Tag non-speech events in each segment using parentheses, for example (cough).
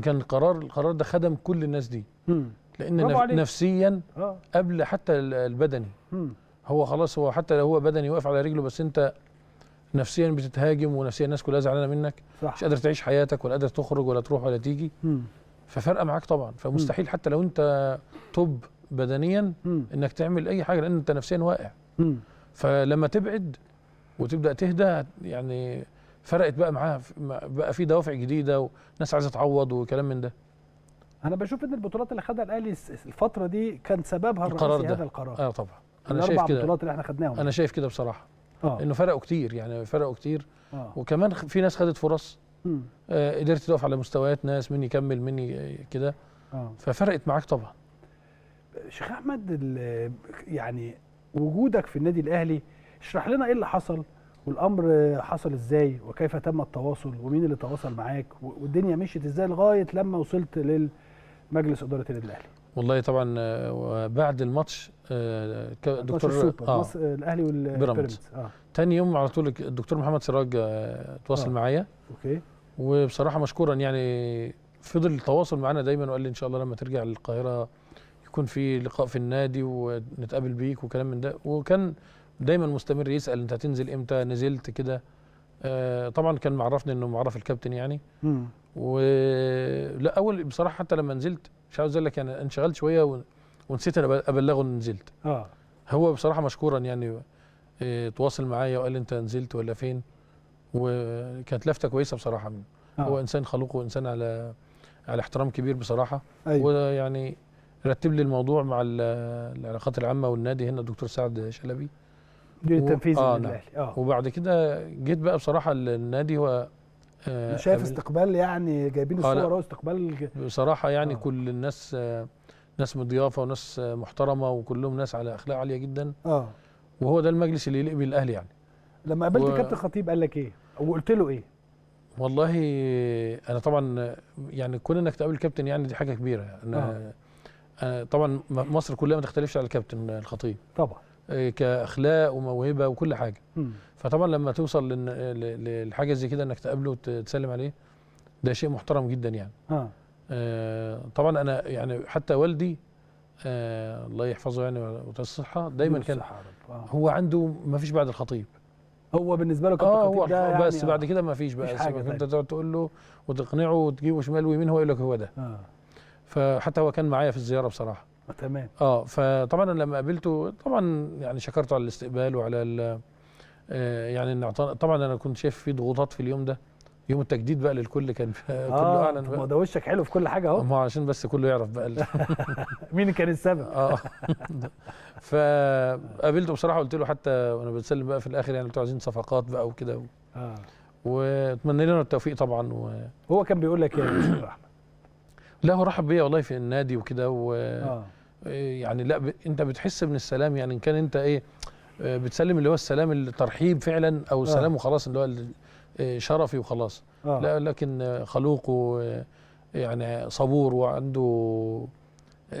كان القرار القرار ده خدم كل الناس دي مم. لان نف... نفسيا آه. قبل حتى البدني مم. هو خلاص هو حتى لو هو بدني واقف على رجله بس انت نفسيا بتتهاجم ونفسيا الناس كلها زعلانه منك صح. مش قادر تعيش حياتك ولا قادر تخرج ولا تروح ولا تيجي ففرقه معاك طبعا فمستحيل حتى لو انت توب بدنيا مم. انك تعمل اي حاجه لان انت نفسيا واقع مم. فلما تبعد وتبدا تهدى يعني فرقت بقى معاها بقى في دوافع جديده وناس عايزه تعوض وكلام من ده انا بشوف ان البطولات اللي خدها الاهلي الفتره دي كان سببها ده. هذا القرار اه طبعا انا شايف كده البطولات اللي احنا خدناهم انا شايف كده بصراحه آه. انه فرقوا كتير يعني فرقوا كتير آه. وكمان في ناس خدت فرص آه قدرت تقف على مستويات ناس من يكمل من كده آه. ففرقت معاك طبعا شيخ احمد يعني وجودك في النادي الاهلي اشرح لنا ايه اللي حصل والامر حصل ازاي وكيف تم التواصل ومين اللي تواصل معاك والدنيا مشيت ازاي لغايه لما وصلت للمجلس اداره النادي الاهلي والله طبعا آه، بعد الماتش آه، دكتور اه الاهلي والبيراميدز آه. تاني يوم على طول الدكتور محمد سراج آه، تواصل آه. معايا اوكي وبصراحه مشكورا يعني فضل التواصل معانا دايما وقال لي ان شاء الله لما ترجع للقاهره يكون في لقاء في النادي ونتقابل بيك وكلام من ده وكان دايما مستمر يسال انت هتنزل امتى نزلت كده آه طبعا كان معرفني انه معرف الكابتن يعني مم. ولا اول بصراحه حتى لما نزلت مش عاوز اقول لك يعني انشغلت شويه ونسيت انا ابلغه ان نزلت اه هو بصراحه مشكورا يعني آه تواصل معايا وقال لي انت نزلت ولا فين وكانت لفته كويسه بصراحه منه آه. هو انسان خلوق وانسان على على احترام كبير بصراحه أيوة. ويعني رتب لي الموضوع مع العلاقات العامه والنادي هنا الدكتور سعد شلبي مدير التنفيذي آه للاهلي نعم. اه وبعد كده جيت بقى بصراحه النادي و آه شايف أب... استقبال يعني جايبين آه، الصور واستقبال استقبال بصراحه يعني آه. كل الناس آه ناس مضيافه وناس آه، محترمه وكلهم ناس على اخلاق عاليه جدا اه وهو ده المجلس اللي يليق بالاهلي يعني لما قابلت و... كابتن خطيب قال لك ايه وقلت له ايه والله انا طبعا يعني كون انك تقابل كابتن يعني دي حاجه كبيره انا, آه. أنا آه، طبعا مصر كلها ما تختلفش على الكابتن الخطيب طبعا كاخلاق وموهبه وكل حاجه فطبعا لما توصل للحاجه زي كده انك تقابله وتسلم عليه ده شيء محترم جدا يعني آه. طبعا انا يعني حتى والدي آه الله يحفظه يعني ويعطيه الصحه دايما كان آه. هو عنده ما فيش بعد الخطيب هو بالنسبه له كابتن آه هو يعني بس آه. بعد كده ما فيش بقى حاجة انت طيب. تقعد تقول له وتقنعه وتجيبه شمال ويمين هو يقول لك هو ده آه. فحتى هو كان معايا في الزياره بصراحه آه، تمام اه فطبعا انا لما قابلته طبعا يعني شكرته على الاستقبال وعلى ال آه، يعني ان طبعا انا كنت شايف في ضغوطات في اليوم ده يوم التجديد بقى للكل كان (laughs) آه كله اعلن بقى ده وشك حلو في كل حاجه اهو ما عشان بس كله يعرف بقى (laughs) (laughs) مين كان السبب اه, آه. فقابلته بصراحه قلت له حتى وانا بتسلم بقى في الاخر يعني انتوا عايزين صفقات بقى وكده اه واتمنى لنا التوفيق طبعا و... هو كان بيقول لك ايه بصراحه (coughs) لا هو رحب بيا والله في النادي وكده و آه. يعني لا ب... انت بتحس من السلام يعني ان كان انت ايه آه، بتسلم اللي هو السلام الترحيب فعلا او السلام آه. وخلاص اللي هو آه، شرفي وخلاص آه. لا لكن خلوق يعني صبور وعنده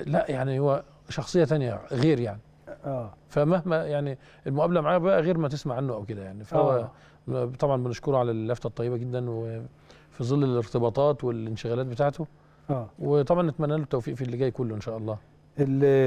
لا يعني هو شخصيه ثانيه غير يعني اه فمهما يعني المقابله معاه بقى غير ما تسمع عنه او كده يعني فهو آه. طبعا بنشكره على اللفته الطيبه جدا وفي ظل الارتباطات والانشغالات بتاعته آه. وطبعا نتمنى له التوفيق في اللي جاي كله ان شاء الله